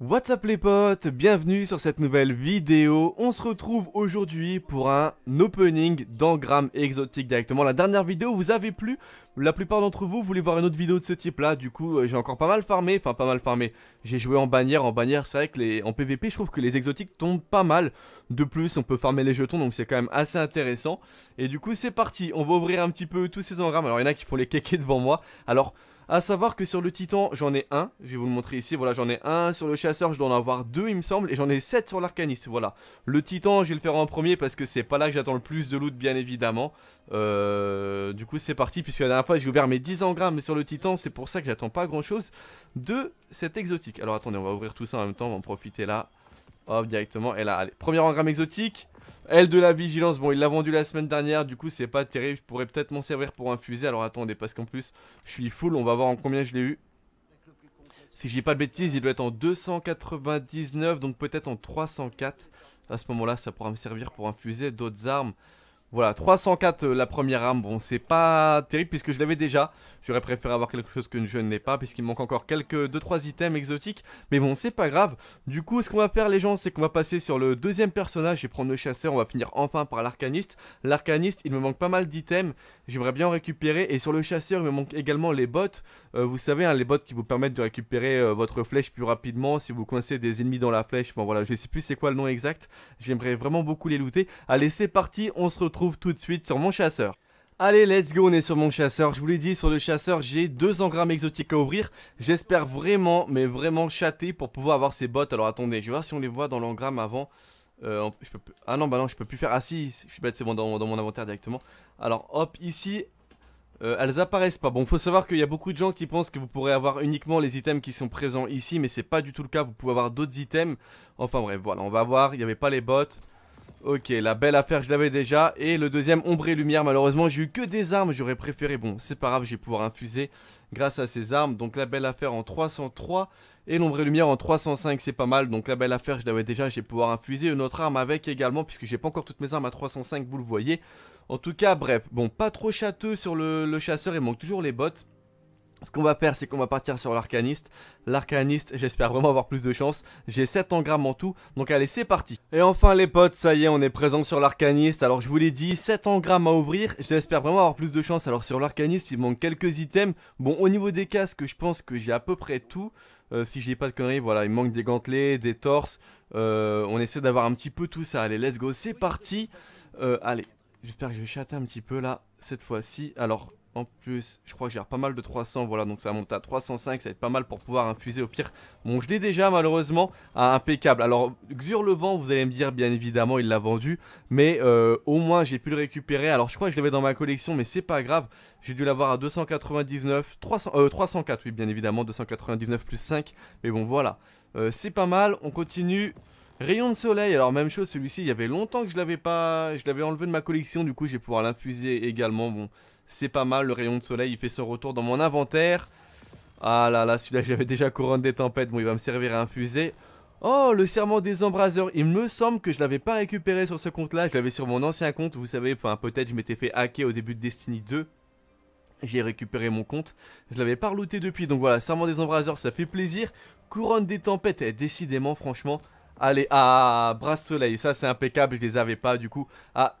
What's up les potes, bienvenue sur cette nouvelle vidéo. On se retrouve aujourd'hui pour un opening d'engrammes exotique directement. La dernière vidéo vous avez plu, la plupart d'entre vous voulaient voir une autre vidéo de ce type là, du coup euh, j'ai encore pas mal farmé, enfin pas mal farmé. J'ai joué en bannière, en bannière c'est vrai que les... en PVP je trouve que les exotiques tombent pas mal. De plus on peut farmer les jetons donc c'est quand même assez intéressant. Et du coup c'est parti, on va ouvrir un petit peu tous ces engrammes. Alors il y en a qui font les kékés devant moi. Alors... A savoir que sur le titan, j'en ai un. Je vais vous le montrer ici. Voilà, j'en ai un. Sur le chasseur, je dois en avoir deux, il me semble. Et j'en ai sept sur l'arcaniste. Voilà. Le titan, je vais le faire en premier parce que c'est pas là que j'attends le plus de loot, bien évidemment. Euh, du coup, c'est parti. Puisque la dernière fois, j'ai ouvert mes 10 engrammes sur le titan. C'est pour ça que j'attends pas grand chose de cet exotique. Alors attendez, on va ouvrir tout ça en même temps. On va en profiter là. Hop, directement. Et là, allez. Premier engramme exotique. Elle de la vigilance, bon il l'a vendu la semaine dernière, du coup c'est pas terrible, je pourrais peut-être m'en servir pour infuser. Alors attendez, parce qu'en plus je suis full, on va voir en combien je l'ai eu. Si je dis pas de bêtises, il doit être en 299, donc peut-être en 304. À ce moment-là, ça pourra me servir pour infuser d'autres armes. Voilà, 304 euh, la première arme, bon c'est pas terrible puisque je l'avais déjà. J'aurais préféré avoir quelque chose que je n'ai pas puisqu'il manque encore quelques 2-3 items exotiques. Mais bon c'est pas grave. Du coup ce qu'on va faire les gens c'est qu'on va passer sur le deuxième personnage et prendre le chasseur. On va finir enfin par l'arcaniste. L'arcaniste il me manque pas mal d'items, j'aimerais bien en récupérer. Et sur le chasseur il me manque également les bottes. Euh, vous savez hein, les bottes qui vous permettent de récupérer euh, votre flèche plus rapidement si vous coincez des ennemis dans la flèche. Bon voilà je sais plus c'est quoi le nom exact. J'aimerais vraiment beaucoup les looter. Allez c'est parti, on se retrouve retrouve tout de suite sur mon chasseur. Allez, let's go, on est sur mon chasseur. Je vous l'ai dit, sur le chasseur, j'ai deux engrammes exotiques à ouvrir. J'espère vraiment, mais vraiment chater pour pouvoir avoir ces bottes. Alors attendez, je vais voir si on les voit dans l'engramme avant. Euh, ah non, bah non, je peux plus faire. Ah si, je suis bête, c'est bon, dans, dans, mon inventaire directement. Alors hop, ici, euh, elles apparaissent pas. Bon, faut savoir qu'il y a beaucoup de gens qui pensent que vous pourrez avoir uniquement les items qui sont présents ici, mais c'est pas du tout le cas. Vous pouvez avoir d'autres items. Enfin bref, voilà, on va voir. Il n'y avait pas les bottes. Ok, la belle affaire, je l'avais déjà. Et le deuxième, ombre et lumière. Malheureusement, j'ai eu que des armes. J'aurais préféré. Bon, c'est pas grave, je vais pouvoir infuser grâce à ces armes. Donc, la belle affaire en 303 et l'ombre et lumière en 305, c'est pas mal. Donc, la belle affaire, je l'avais déjà. J'ai vais pouvoir infuser une autre arme avec également, puisque j'ai pas encore toutes mes armes à 305, vous le voyez. En tout cas, bref. Bon, pas trop châteux sur le, le chasseur. Il manque toujours les bottes. Ce qu'on va faire, c'est qu'on va partir sur l'arcaniste. L'arcaniste, j'espère vraiment avoir plus de chance. J'ai 7 engrammes en tout, donc allez, c'est parti. Et enfin les potes, ça y est, on est présent sur l'arcaniste. Alors je vous l'ai dit, 7 engrammes à ouvrir. J'espère vraiment avoir plus de chance. Alors sur l'arcaniste, il manque quelques items. Bon, au niveau des casques, je pense que j'ai à peu près tout. Euh, si j'ai pas de conneries, voilà, il manque des gantelets, des torses. Euh, on essaie d'avoir un petit peu tout ça. Allez, let's go, c'est parti. Euh, allez, j'espère que je vais chatter un petit peu là, cette fois-ci. Alors, en plus, je crois que j'ai pas mal de 300, voilà, donc ça monte à 305, ça va être pas mal pour pouvoir infuser au pire. Bon, je l'ai déjà malheureusement, à impeccable. Alors, Xur le vent, vous allez me dire, bien évidemment, il l'a vendu, mais euh, au moins j'ai pu le récupérer. Alors, je crois que je l'avais dans ma collection, mais c'est pas grave, j'ai dû l'avoir à 299, 300, 304, oui, bien évidemment, 299 plus 5, mais bon, voilà. Euh, c'est pas mal, on continue... Rayon de soleil, alors même chose, celui-ci, il y avait longtemps que je l'avais pas, je l'avais enlevé de ma collection, du coup je vais pouvoir l'infuser également, bon, c'est pas mal, le rayon de soleil, il fait son retour dans mon inventaire. Ah là là, celui-là, j'avais déjà couronne des tempêtes. Bon, il va me servir à infuser. Oh, le serment des embraseurs. Il me semble que je l'avais pas récupéré sur ce compte-là. Je l'avais sur mon ancien compte. Vous savez, enfin, peut-être je m'étais fait hacker au début de Destiny 2. J'ai récupéré mon compte. Je l'avais pas looté depuis. Donc voilà, serment des embraseurs, ça fait plaisir. Couronne des tempêtes, eh, décidément, franchement. Allez, ah, ah, ah, ah, brasse soleil, ça c'est impeccable, je les avais pas du coup. Ah,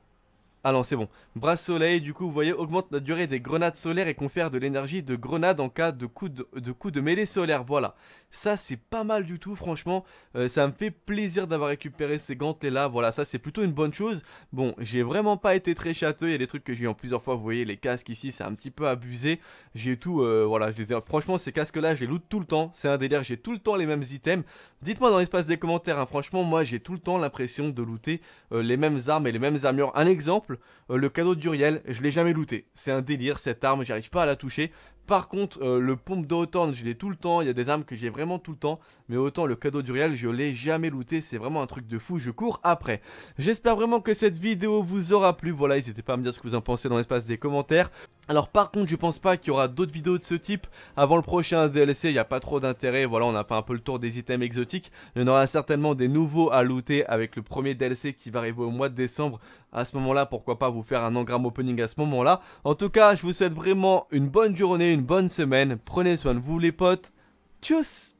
alors ah c'est bon. Bras soleil, du coup, vous voyez, augmente la durée des grenades solaires et confère de l'énergie de grenade en cas de coup de, de mêlée solaire. Voilà. Ça, c'est pas mal du tout, franchement. Euh, ça me fait plaisir d'avoir récupéré ces gantelets-là. Voilà, ça, c'est plutôt une bonne chose. Bon, j'ai vraiment pas été très châteux. Il y a des trucs que j'ai eu en plusieurs fois. Vous voyez, les casques ici, c'est un petit peu abusé. J'ai tout, euh, voilà, je les Franchement, ces casques-là, je les loot tout le temps. C'est un délire, j'ai tout le temps les mêmes items. Dites-moi dans l'espace des commentaires, hein. franchement, moi, j'ai tout le temps l'impression de looter euh, les mêmes armes et les mêmes armures. Un exemple, euh, le cadeau d'Uriel, je l'ai jamais looté. C'est un délire, cette arme, j'arrive pas à la toucher. Par contre, euh, le pompe de je l'ai tout le temps. Il y a des armes que j'ai vraiment tout le temps. Mais autant le cadeau du réel, je l'ai jamais looté. C'est vraiment un truc de fou. Je cours après. J'espère vraiment que cette vidéo vous aura plu. Voilà, n'hésitez pas à me dire ce que vous en pensez dans l'espace des commentaires. Alors par contre je pense pas qu'il y aura d'autres vidéos de ce type Avant le prochain DLC il n'y a pas trop d'intérêt Voilà on a fait un peu le tour des items exotiques Il y en aura certainement des nouveaux à looter Avec le premier DLC qui va arriver au mois de décembre À ce moment là pourquoi pas vous faire un engramme opening à ce moment là En tout cas je vous souhaite vraiment une bonne journée bonne semaine. Prenez soin de vous les potes. Tchuss